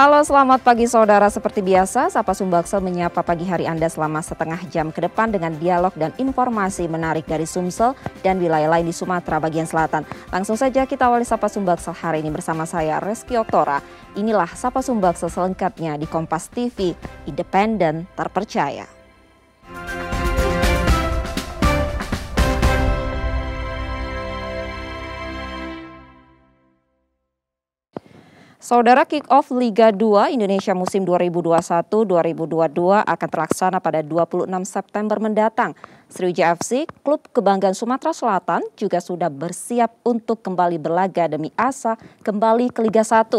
Halo selamat pagi saudara seperti biasa Sapa Sumbaksel menyapa pagi hari Anda selama setengah jam ke depan dengan dialog dan informasi menarik dari Sumsel dan wilayah lain di Sumatera bagian selatan. Langsung saja kita awali Sapa Sumbaksel hari ini bersama saya Reski Oktora. Inilah Sapa Sumbaksel selengkapnya di Kompas TV, independen, terpercaya. Saudara kick-off Liga 2 Indonesia musim 2021-2022 akan terlaksana pada 26 September mendatang. Sriwijaya FC, klub kebanggaan Sumatera Selatan juga sudah bersiap untuk kembali berlaga demi asa kembali ke Liga 1.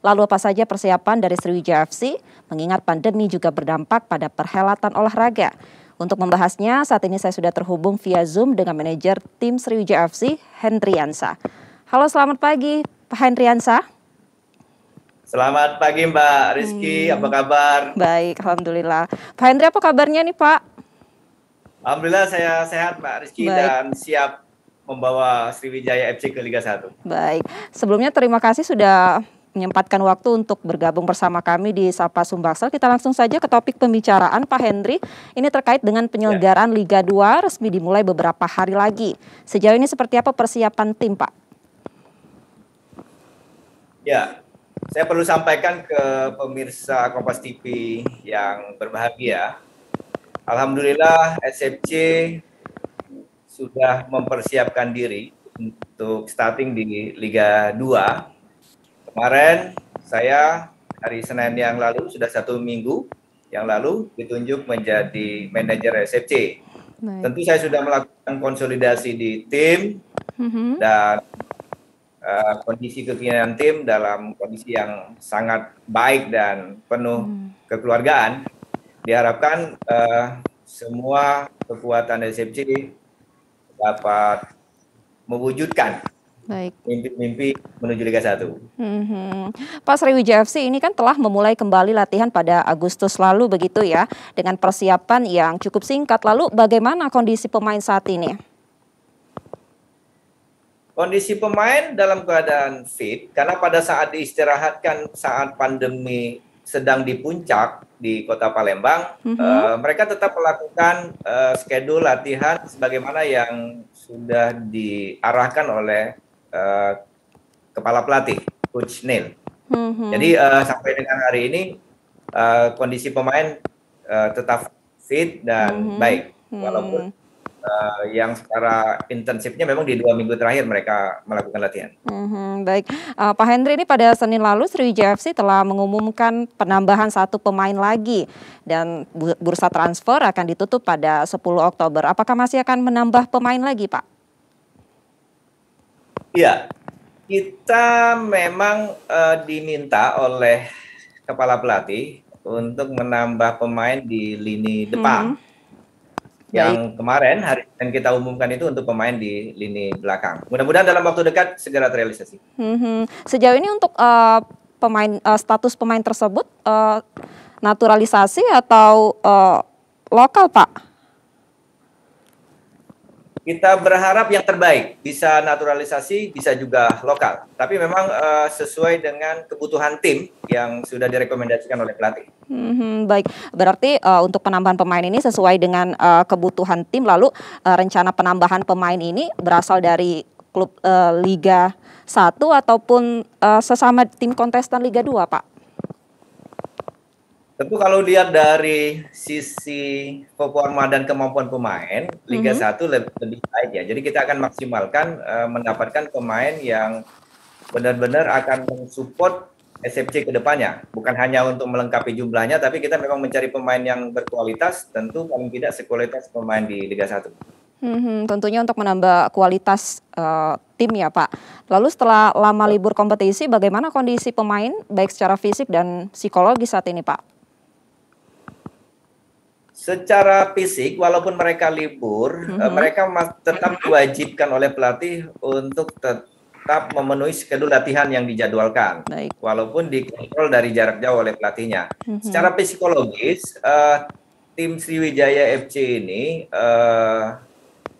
Lalu apa saja persiapan dari Sriwijaya FC? Mengingat pandemi juga berdampak pada perhelatan olahraga. Untuk membahasnya, saat ini saya sudah terhubung via Zoom dengan manajer tim Sriwijaya FC, Hendriansa. Halo, selamat pagi, Pak Hendriansa. Selamat pagi Mbak Rizky, hmm. apa kabar? Baik, Alhamdulillah. Pak Hendry, apa kabarnya nih Pak? Alhamdulillah saya sehat Mbak Rizky Baik. dan siap membawa Sriwijaya FC ke Liga 1. Baik, sebelumnya terima kasih sudah menyempatkan waktu untuk bergabung bersama kami di Sapa Sumbaksel. Kita langsung saja ke topik pembicaraan Pak Hendry. Ini terkait dengan penyelenggaraan ya. Liga 2 resmi dimulai beberapa hari lagi. Sejauh ini seperti apa persiapan tim Pak? Ya, saya perlu sampaikan ke pemirsa Kompas TV yang berbahagia. Alhamdulillah SFC sudah mempersiapkan diri untuk starting di Liga 2. Kemarin saya hari Senin yang lalu sudah satu minggu yang lalu ditunjuk menjadi manajer SFC. Tentu saya sudah melakukan konsolidasi di tim mm-hmm. dan uh, kondisi kekinian tim dalam kondisi yang sangat baik dan penuh hmm. kekeluargaan. Diharapkan uh, semua kekuatan SFC dapat mewujudkan Baik. Mimpi-mimpi menuju Liga 1. Hmm, Pak Sriwijaya FC ini kan telah memulai kembali latihan pada Agustus lalu begitu ya, dengan persiapan yang cukup singkat. Lalu bagaimana kondisi pemain saat ini? Kondisi pemain dalam keadaan fit karena pada saat diistirahatkan saat pandemi sedang di puncak di Kota Palembang, mm -hmm. uh, mereka tetap melakukan uh, schedule latihan sebagaimana yang sudah diarahkan oleh uh, kepala pelatih Coach Neil. Mm -hmm. Jadi uh, sampai dengan hari ini uh, kondisi pemain uh, tetap fit dan mm -hmm. baik, mhm. walaupun mm -hmm uh, yang secara intensifnya memang di dua minggu terakhir mereka melakukan latihan. Mm-hmm, baik, uh, Pak Hendry ini pada Senin lalu Sriwijaya FC telah mengumumkan penambahan satu pemain lagi dan bursa transfer akan ditutup pada 10 Oktober. Apakah masih akan menambah pemain lagi, Pak? Iya, kita memang uh, diminta oleh kepala pelatih untuk menambah pemain di lini depan. Mm-hmm Ya, yang kemarin hari dan kita umumkan itu untuk pemain di lini belakang. Mudah-mudahan dalam waktu dekat segera terrealisasi. Hmm, sejauh ini untuk uh, pemain uh, status pemain tersebut uh, naturalisasi atau uh, lokal, Pak? kita berharap yang terbaik bisa naturalisasi bisa juga lokal tapi memang uh, sesuai dengan kebutuhan tim yang sudah direkomendasikan oleh pelatih hmm, baik berarti uh, untuk penambahan pemain ini sesuai dengan uh, kebutuhan tim lalu uh, rencana penambahan pemain ini berasal dari klub uh, Liga 1 ataupun uh, sesama tim kontestan Liga 2 Pak Tentu kalau lihat dari sisi performa dan kemampuan pemain, Liga mm -hmm. 1 lebih, lebih baik ya. Jadi kita akan maksimalkan uh, mendapatkan pemain yang benar-benar akan mensupport SFC ke depannya. Bukan hanya untuk melengkapi jumlahnya, tapi kita memang mencari pemain yang berkualitas, tentu paling tidak sekualitas pemain di Liga 1. Hmm, tentunya untuk menambah kualitas uh, tim ya Pak. Lalu setelah lama ya. libur kompetisi, bagaimana kondisi pemain baik secara fisik dan psikologis saat ini Pak? Secara fisik, walaupun mereka libur, mm -hmm. mereka tetap diwajibkan oleh pelatih untuk tetap memenuhi schedule latihan yang dijadwalkan, Baik. walaupun dikontrol dari jarak jauh oleh pelatihnya. Mm -hmm. Secara psikologis, uh, tim Sriwijaya FC ini, uh,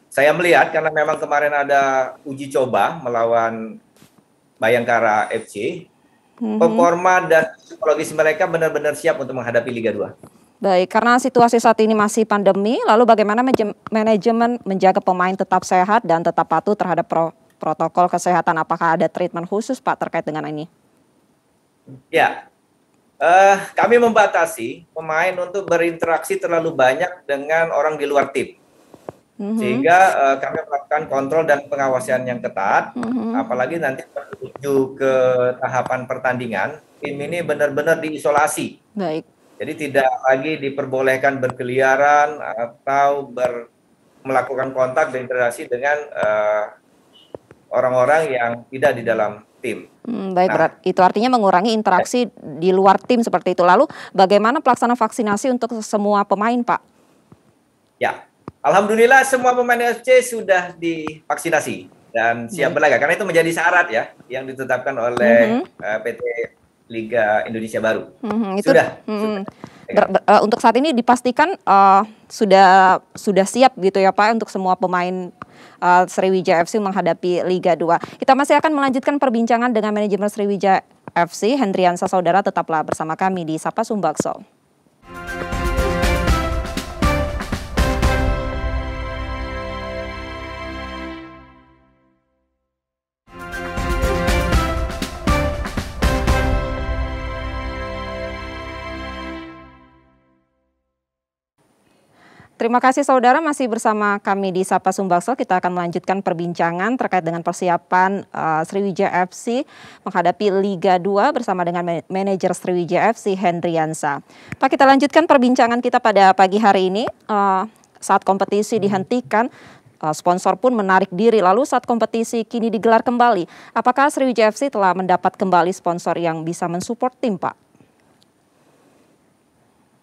saya melihat karena memang kemarin ada uji coba melawan Bayangkara FC, mm -hmm. performa dan psikologis mereka benar-benar siap untuk menghadapi Liga 2. Baik, karena situasi saat ini masih pandemi, lalu bagaimana manajemen menjaga pemain tetap sehat dan tetap patuh terhadap pro protokol kesehatan? Apakah ada treatment khusus Pak terkait dengan ini? Ya, uh, kami membatasi pemain untuk berinteraksi terlalu banyak dengan orang di luar tim. Mhm. Sehingga uh, kami melakukan kontrol dan pengawasan yang ketat, mm apalagi nanti menuju ke tahapan pertandingan, tim ini benar-benar diisolasi. Baik jadi tidak lagi diperbolehkan berkeliaran atau ber, melakukan kontak dan interaksi dengan eh, orang-orang uh, yang tidak di dalam tim. Hmm, baik, nah, berat. itu artinya mengurangi interaksi ya. di luar tim seperti itu. Lalu bagaimana pelaksanaan vaksinasi untuk semua pemain, Pak? Ya, Alhamdulillah semua pemain FC sudah divaksinasi dan siap hmm. berlaga karena itu menjadi syarat ya yang ditetapkan oleh hmm. uh, eh, PT Liga Indonesia baru. Mm-hmm, itu, sudah. Mm-hmm. sudah. Uh, untuk saat ini dipastikan uh, sudah sudah siap gitu ya Pak untuk semua pemain uh, Sriwijaya FC menghadapi Liga 2. Kita masih akan melanjutkan perbincangan dengan manajemen Sriwijaya FC Hendriansa Saudara tetaplah bersama kami di Sapa Sumbakso. Terima kasih saudara masih bersama kami di Sapa Sumbaksel. Kita akan melanjutkan perbincangan terkait dengan persiapan uh, Sriwijaya FC menghadapi Liga 2 bersama dengan manajer Sriwijaya FC Hendriansa. Pak kita lanjutkan perbincangan kita pada pagi hari ini. Uh, saat kompetisi dihentikan, eh, sponsor pun menarik diri. Lalu saat kompetisi kini digelar kembali, apakah Sriwijaya FC telah mendapat kembali sponsor yang bisa mensupport tim Pak?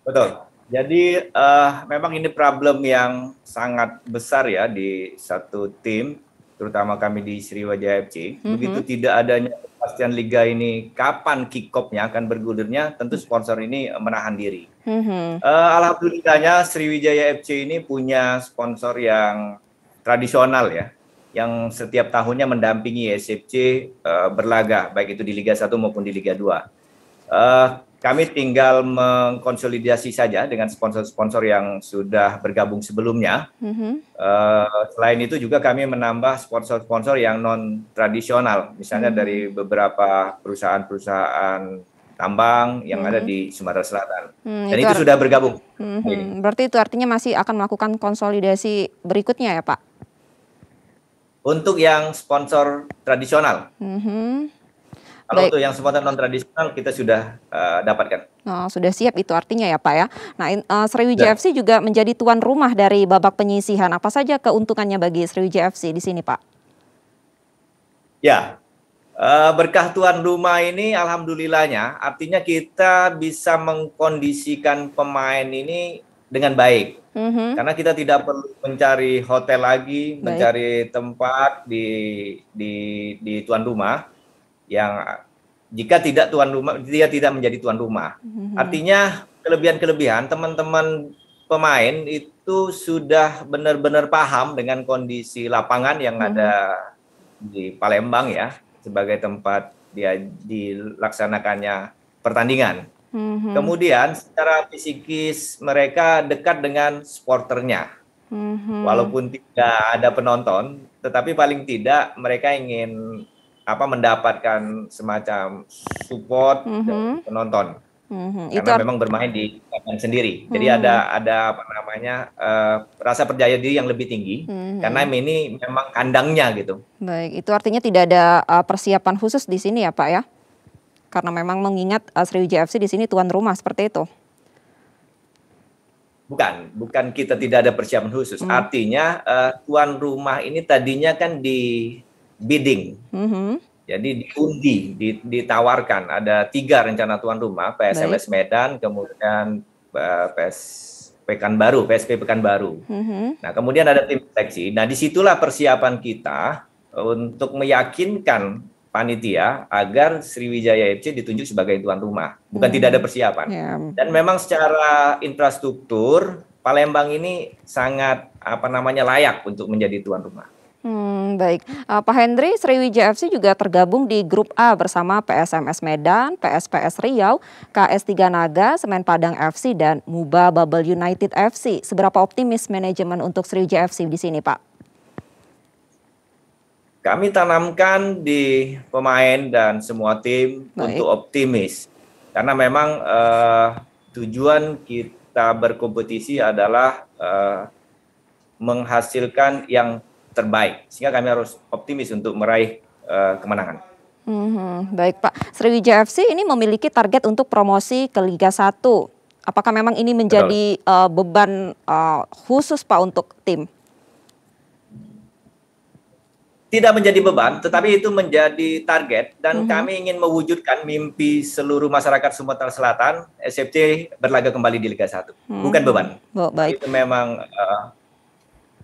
Betul. Jadi uh, memang ini problem yang sangat besar ya di satu tim, terutama kami di Sriwijaya FC. Mm -hmm. Begitu tidak adanya kepastian liga ini kapan kick off-nya akan bergulirnya, tentu mm-hmm. sponsor ini menahan diri. Mm-hmm. Uh, Alhamdulillahnya Sriwijaya FC ini punya sponsor yang tradisional ya, yang setiap tahunnya mendampingi SFC uh, eh, berlaga, baik itu di Liga 1 maupun di Liga 2. Uh, kami tinggal mengkonsolidasi saja dengan sponsor-sponsor yang sudah bergabung sebelumnya. Mm-hmm. Uh, selain itu juga kami menambah sponsor-sponsor yang non tradisional, misalnya mm-hmm. dari beberapa perusahaan-perusahaan tambang yang mm-hmm. ada di Sumatera Selatan. Mm, Dan itu, itu sudah bergabung. Mm-hmm. Iya. Berarti itu artinya masih akan melakukan konsolidasi berikutnya ya Pak? Untuk yang sponsor tradisional. Mm-hmm kalau untuk yang spontan non tradisional kita sudah uh, dapatkan. Oh, sudah siap itu artinya ya Pak ya. Nah, uh, Sriwijaya ya. FC juga menjadi tuan rumah dari babak penyisihan. Apa saja keuntungannya bagi Sriwijaya FC di sini Pak? Ya, uh, berkah tuan rumah ini alhamdulillahnya artinya kita bisa mengkondisikan pemain ini dengan baik. Mm -hmm. Karena kita tidak perlu mencari hotel lagi, Baik. mencari tempat di di di tuan rumah yang jika tidak tuan rumah dia tidak menjadi tuan rumah. Mm-hmm. Artinya kelebihan-kelebihan teman-teman pemain itu sudah benar-benar paham dengan kondisi lapangan yang mm-hmm. ada di Palembang ya sebagai tempat dia dilaksanakannya pertandingan. hmm Kemudian secara psikis mereka dekat dengan sporternya. hmm Walaupun tidak ada penonton, tetapi paling tidak mereka ingin apa mendapatkan semacam support mm -hmm. penonton. Mm-hmm. Karena Itu memang bermain di lapangan sendiri, mhm. jadi mm-hmm. ada ada apa namanya uh, rasa percaya diri yang lebih tinggi mm-hmm. karena ini memang kandangnya gitu. Baik, itu artinya tidak ada uh, persiapan khusus di sini ya Pak ya, karena memang mengingat uh, Sriwijaya FC di sini tuan rumah seperti itu. Bukan, bukan kita tidak ada persiapan khusus. Mm-hmm. Artinya uh, tuan rumah ini tadinya kan di bidding. Mm-hmm. Jadi diundi, ditawarkan. Ada tiga rencana tuan rumah, PSLS Baik. Medan, kemudian eh, PS Pekanbaru, PSP Pekanbaru. Mm-hmm. Nah, kemudian ada tim seleksi. Nah, disitulah persiapan kita untuk meyakinkan panitia agar Sriwijaya FC ditunjuk sebagai tuan rumah. Bukan hmm. tidak ada persiapan. Yeah. Dan memang secara infrastruktur Palembang ini sangat apa namanya layak untuk menjadi tuan rumah. Hmm, baik, uh, Pak Hendri, Sriwijaya FC juga tergabung di grup A bersama PSMS Medan, PSPS Riau, KS Tiga Naga, Semen Padang FC, dan Muba Bubble United FC. Seberapa optimis manajemen untuk Sriwijaya FC di sini, Pak? Kami tanamkan di pemain dan semua tim baik. untuk optimis, karena memang uh, tujuan kita berkompetisi adalah uh, menghasilkan yang terbaik. Sehingga kami harus optimis untuk meraih uh, kemenangan. Hmm, baik Pak, Sriwijaya FC ini memiliki target untuk promosi ke Liga 1. Apakah memang ini menjadi uh, beban uh, khusus Pak untuk tim? Tidak menjadi beban, tetapi itu menjadi target dan -hmm. kami ingin mewujudkan mimpi seluruh masyarakat Sumatera Selatan SFC berlaga kembali di Liga 1. -hmm. Bukan beban. Oh, baik. Itu memang uh,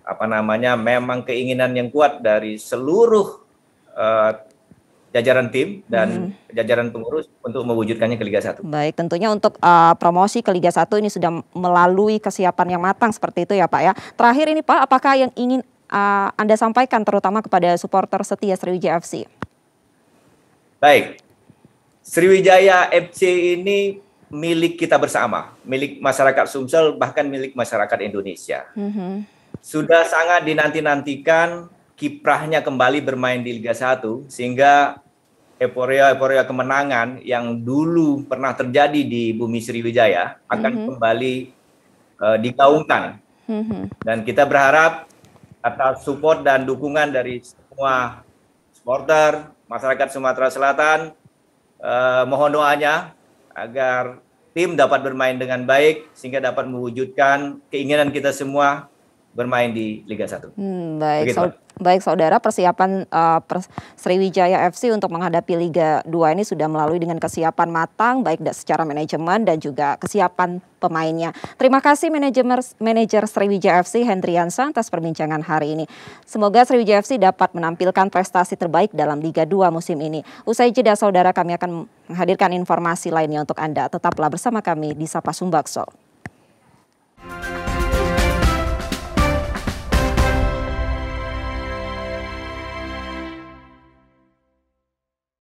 apa namanya memang keinginan yang kuat dari seluruh uh, jajaran tim dan hmm. jajaran pengurus untuk mewujudkannya ke Liga 1. Baik, tentunya untuk uh, promosi ke Liga 1 ini sudah melalui kesiapan yang matang seperti itu ya Pak ya. Terakhir ini Pak, apakah yang ingin uh, Anda sampaikan terutama kepada supporter setia Sriwijaya FC? Baik. Sriwijaya FC ini milik kita bersama, milik masyarakat Sumsel bahkan milik masyarakat Indonesia. Hmm sudah sangat dinanti-nantikan kiprahnya kembali bermain di Liga 1 sehingga euforia-euforia kemenangan yang dulu pernah terjadi di Bumi Sriwijaya akan mm -hmm. kembali uh, digaungkan. Mm -hmm. Dan kita berharap atas support dan dukungan dari semua supporter, masyarakat Sumatera Selatan, uh, mohon doanya agar tim dapat bermain dengan baik sehingga dapat mewujudkan keinginan kita semua bermain di Liga 1. Hmm, baik, so, baik saudara, persiapan uh, pers Sriwijaya FC untuk menghadapi Liga 2 ini sudah melalui dengan kesiapan matang baik secara manajemen dan juga kesiapan pemainnya. Terima kasih manajer manajer Sriwijaya FC Hendriansa atas perbincangan hari ini. Semoga Sriwijaya FC dapat menampilkan prestasi terbaik dalam Liga 2 musim ini. Usai jeda saudara kami akan menghadirkan informasi lainnya untuk Anda. Tetaplah bersama kami di Sapa Sumbakso.